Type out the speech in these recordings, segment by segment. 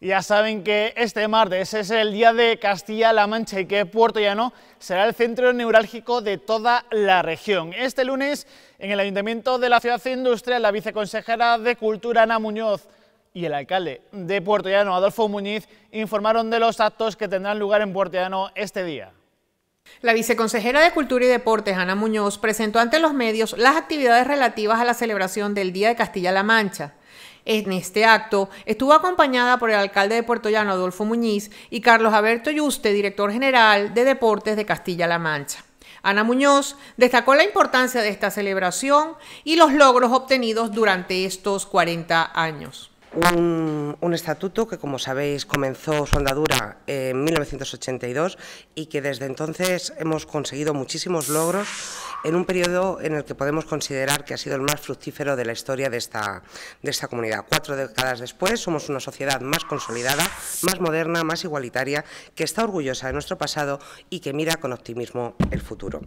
Ya saben que este martes es el día de Castilla-La Mancha y que Puerto Llano será el centro neurálgico de toda la región. Este lunes, en el Ayuntamiento de la Ciudad Industrial, la viceconsejera de Cultura, Ana Muñoz, y el alcalde de Puerto Llano, Adolfo Muñiz, informaron de los actos que tendrán lugar en Puerto Llano este día. La viceconsejera de Cultura y Deportes, Ana Muñoz, presentó ante los medios las actividades relativas a la celebración del Día de Castilla-La Mancha. En este acto estuvo acompañada por el alcalde de Puerto Llano, Adolfo Muñiz, y Carlos Alberto Yuste, director general de Deportes de Castilla-La Mancha. Ana Muñoz destacó la importancia de esta celebración y los logros obtenidos durante estos 40 años. Un, un, estatuto que, como sabéis, comenzó su andadura en 1982 y que desde entonces hemos conseguido muchísimos logros en un periodo en el que podemos considerar que ha sido el más fructífero de la historia de esta, de esta comunidad. Cuatro décadas después somos una sociedad más consolidada, más moderna, más igualitaria, que está orgullosa de nuestro pasado y que mira con optimismo el futuro.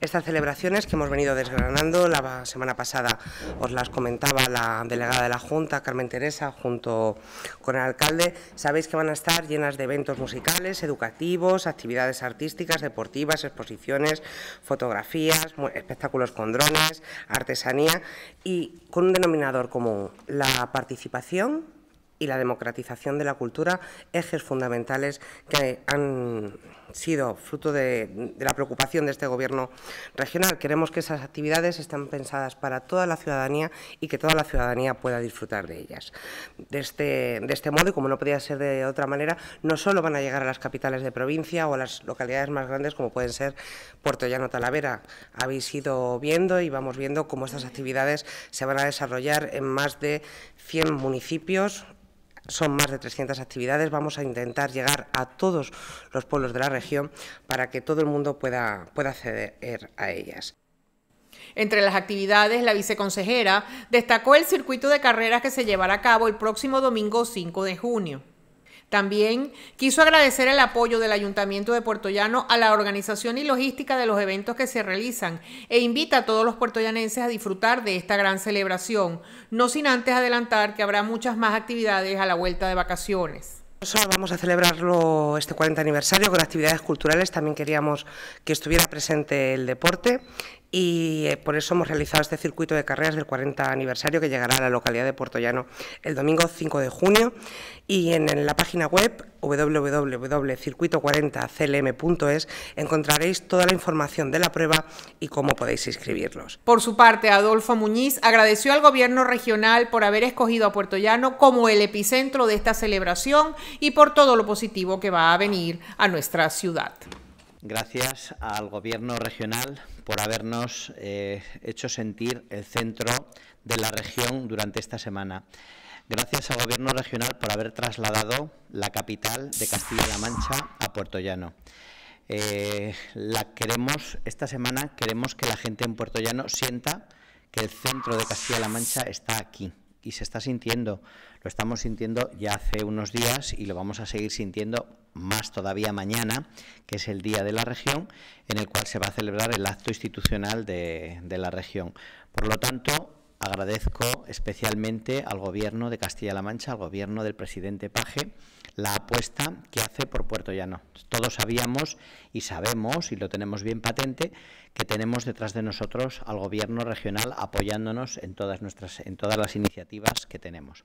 Estas celebraciones que hemos venido desgranando, la semana pasada os las comentaba la delegada de la Junta, Carmen Teresa, junto con el alcalde, sabéis que van a estar llenas de eventos musicales, educativos, actividades artísticas, deportivas, exposiciones, fotografías, espectáculos con drones, artesanía y con un denominador común, la participación y la democratización de la cultura, ejes fundamentales que han sido fruto de, la preocupación de este Gobierno regional. Queremos que esas actividades estén pensadas para toda la ciudadanía y que toda la ciudadanía pueda disfrutar de ellas. De este, de este modo, y como no podía ser de otra manera, no solo van a llegar a las capitales de provincia o a las localidades más grandes como pueden ser Puerto Llano Talavera. Habéis ido viendo y vamos viendo cómo estas actividades se van a desarrollar en más de 100 municipios son más de 300 actividades. Vamos a intentar llegar a todos los pueblos de la región para que todo el mundo pueda, pueda acceder a ellas. Entre las actividades, la viceconsejera destacó el circuito de carreras que se llevará a cabo el próximo domingo 5 de junio. También quiso agradecer el apoyo del Ayuntamiento de Puertollano a la organización y logística de los eventos que se realizan e invita a todos los puertollanenses a disfrutar de esta gran celebración, no sin antes adelantar que habrá muchas más actividades a la vuelta de vacaciones. Vamos a celebrarlo este 40 aniversario con actividades culturales. También queríamos que estuviera presente el deporte y eh, por eso hemos realizado este circuito de carreras del 40 aniversario que llegará a la localidad de Puerto Llano el domingo 5 de junio y en, la página web www.circuito40clm.es encontraréis toda la información de la prueba y cómo podéis inscribirlos. Por su parte, Adolfo Muñiz agradeció al gobierno regional por haber escogido a Puerto Llano como el epicentro de esta celebración y por todo lo positivo que va a venir a nuestra ciudad. Gracias al Gobierno regional por habernos eh, hecho sentir el centro de la región durante esta semana. Gracias al Gobierno regional por haber trasladado la capital de Castilla-La Mancha a Puerto Llano. Eh, la queremos, esta semana queremos que la gente en Puerto Llano sienta que el centro de Castilla-La Mancha está aquí y se está sintiendo. Lo estamos sintiendo ya hace unos días y lo vamos a seguir sintiendo más todavía mañana, que es el Día de la Región, en el cual se va a celebrar el acto institucional de, la región. Por lo tanto, agradezco especialmente al Gobierno de Castilla-La Mancha, al Gobierno del presidente Paje, la apuesta que hace por Puerto Llano. Todos sabíamos y sabemos, y lo tenemos bien patente, que tenemos detrás de nosotros al Gobierno regional apoyándonos en todas, nuestras, en todas las iniciativas que tenemos.